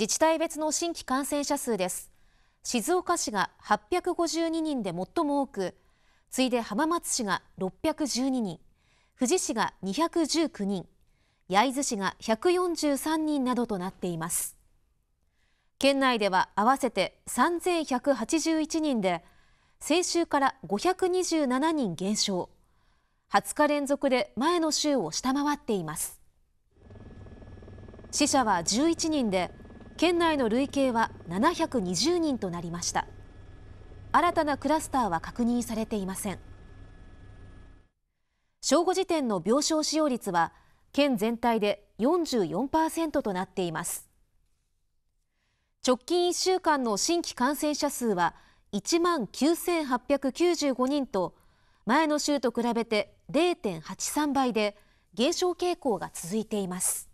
自治体別の新規感染者数です静岡市が852人で最も多く次いで浜松市が612人富士市が219人焼津市が143人などとなっています県内では合わせて3181人で先週から527人減少20日連続で前の週を下回っています死者は11人で県内の累計は720人となりました新たなクラスターは確認されていません正午時点の病床使用率は県全体で44%となっています直近1週間の新規感染者数は1万9895人と前の週と比べて0.83倍で減少傾向が続いています